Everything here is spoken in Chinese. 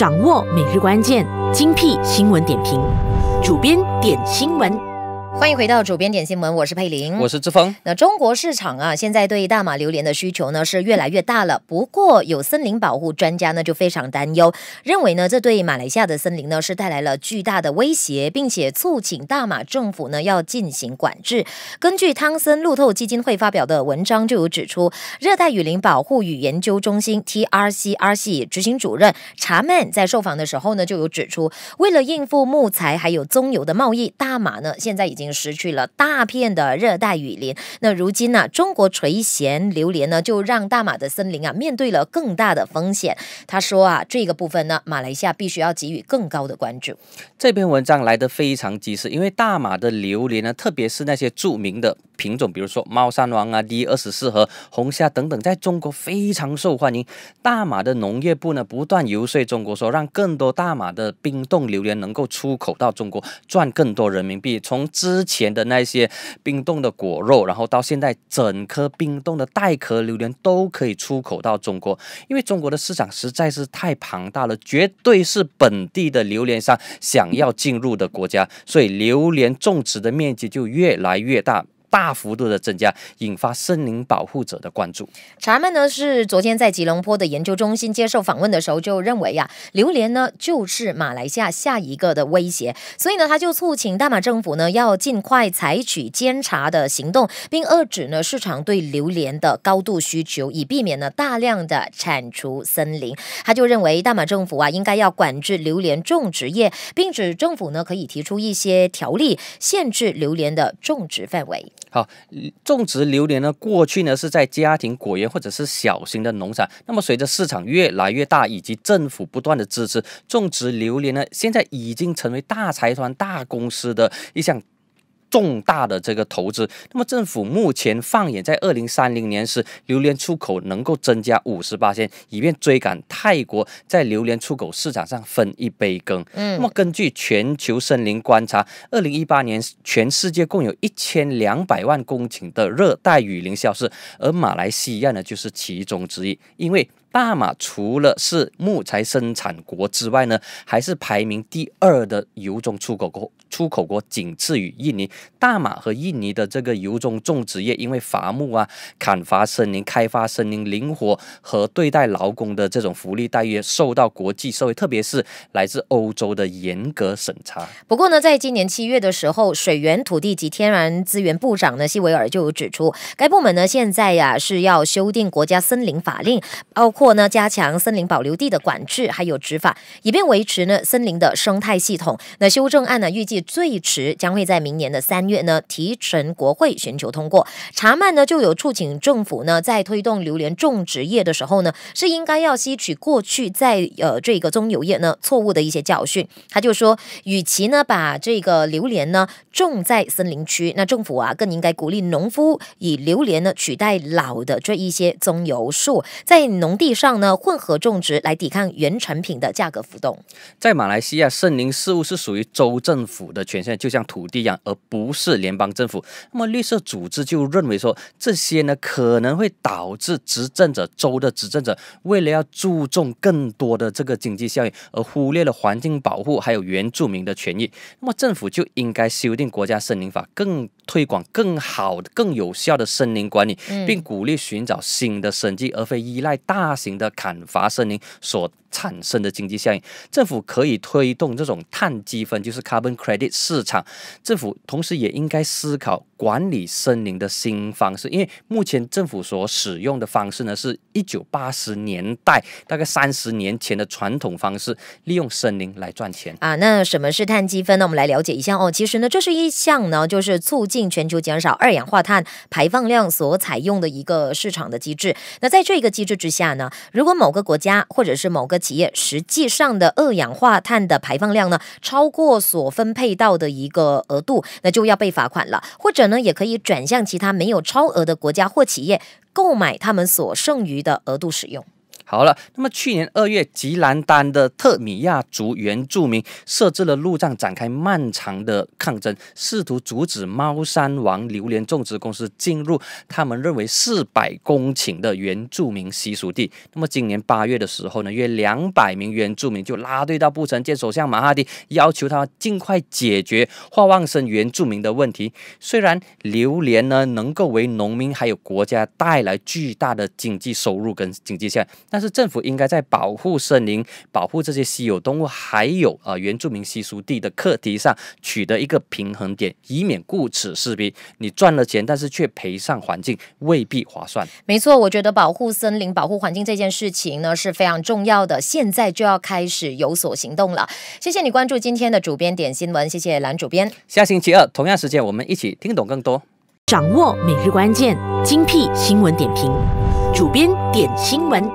掌握每日关键精辟新闻点评，主编点新闻。欢迎回到主编点新闻，我是佩林，我是志峰。那中国市场啊，现在对大马榴莲的需求呢是越来越大了。不过，有森林保护专家呢就非常担忧，认为呢这对马来西亚的森林呢是带来了巨大的威胁，并且促请大马政府呢要进行管制。根据汤森路透基金会发表的文章就有指出，热带雨林保护与研究中心 T R C R 系执行主任查曼在受访的时候呢就有指出，为了应付木材还有棕油的贸易，大马呢现在已经失去了大片的热带雨林。那如今呢，中国垂涎榴莲呢，就让大马的森林啊面对了更大的风险。他说啊，这个部分呢，马来西亚必须要给予更高的关注。这篇文章来的非常及时，因为大马的榴莲呢，特别是那些著名的品种，比如说猫山王啊、D 二十四和红虾等等，在中国非常受欢迎。大马的农业部呢，不断游说中国，说让更多大马的冰冻榴莲能够出口到中国，赚更多人民币。从资之前的那些冰冻的果肉，然后到现在整颗冰冻的带壳榴莲都可以出口到中国，因为中国的市场实在是太庞大了，绝对是本地的榴莲商想要进入的国家，所以榴莲种植的面积就越来越大。大幅度的增加引发森林保护者的关注。查曼呢是昨天在吉隆坡的研究中心接受访问的时候就认为呀，榴莲呢就是马来西亚下一个的威胁，所以呢他就促请大马政府呢要尽快采取监察的行动，并遏制呢市场对榴莲的高度需求，以避免呢大量的铲除森林。他就认为大马政府啊应该要管制榴莲种植业，并指政府呢可以提出一些条例限制榴莲的种植范围。好，种植榴莲呢？过去呢是在家庭果园或者是小型的农场。那么，随着市场越来越大，以及政府不断的支持，种植榴莲呢，现在已经成为大财团、大公司的一项。重大的这个投资，那么政府目前放眼在二零三零年时，榴莲出口能够增加五十八千，以便追赶泰国在榴莲出口市场上分一杯羹。嗯，那么根据全球森林观察，二零一八年全世界共有一千两百万公顷的热带雨林消失，而马来西亚呢就是其中之一，因为。大马除了是木材生产国之外呢，还是排名第二的油棕出口国，出口国仅次于印尼。大马和印尼的这个油棕种植业，因为伐木啊、砍伐森林、开发森林、灵活和对待劳工的这种福利待遇，受到国际社会，特别是来自欧洲的严格审查。不过呢，在今年七月的时候，水源、土地及天然资源部长呢，希维尔就有指出，该部门呢现在呀是要修订国家森林法令，包括。或呢，加强森林保留地的管制，还有执法，以便维持呢森林的生态系统。那修正案呢，预计最迟将会在明年的三月呢提呈国会寻求通过。查曼呢就有促请政府呢，在推动榴莲种植业的时候呢，是应该要吸取过去在呃这个棕油业呢错误的一些教训。他就说，与其呢把这个榴莲呢种在森林区，那政府啊更应该鼓励农夫以榴莲呢取代老的这一些棕油树，在农地。上呢，混合种植来抵抗原产品的价格浮动。在马来西亚，森林事务是属于州政府的权限，就像土地一样，而不是联邦政府。那么，绿色组织就认为说，这些呢可能会导致执政者州的执政者为了要注重更多的这个经济效益，而忽略了环境保护还有原住民的权益。那么，政府就应该修订国家森林法，更推广更好、更有效的森林管理，并鼓励寻找新的生计，而非依赖大。型的砍伐森林所产生的经济效应，政府可以推动这种碳积分，就是 carbon credit 市场。政府同时也应该思考管理森林的新方式，因为目前政府所使用的方式呢，是一九八十年代大概三十年前的传统方式，利用森林来赚钱啊。那什么是碳积分？呢？我们来了解一下哦。其实呢，这是一项呢，就是促进全球减少二氧化碳排放量所采用的一个市场的机制。那在这个机制之下呢？如果某个国家或者是某个企业实际上的二氧化碳的排放量呢，超过所分配到的一个额度，那就要被罚款了。或者呢，也可以转向其他没有超额的国家或企业购买他们所剩余的额度使用。好了，那么去年二月，吉兰丹的特米亚族原住民设置了路障，展开漫长的抗争，试图阻止猫山王榴莲种植公司进入他们认为四百公顷的原住民习俗地。那么今年八月的时候呢，约两百名原住民就拉队到布城见首相马哈蒂，要求他尽快解决华旺生原住民的问题。虽然榴莲呢能够为农民还有国家带来巨大的经济收入跟经济效益，但是政府应该在保护森林、保护这些稀有动物，还有啊原住民稀疏地的课题上取得一个平衡点，以免顾此失彼。你赚了钱，但是却赔上环境，未必划算。没错，我觉得保护森林、保护环境这件事情呢是非常重要的，现在就要开始有所行动了。谢谢你关注今天的主编点新闻，谢谢蓝主编。下星期二同样时间，我们一起听懂更多，掌握每日关键，精辟新闻点评，主编点新闻。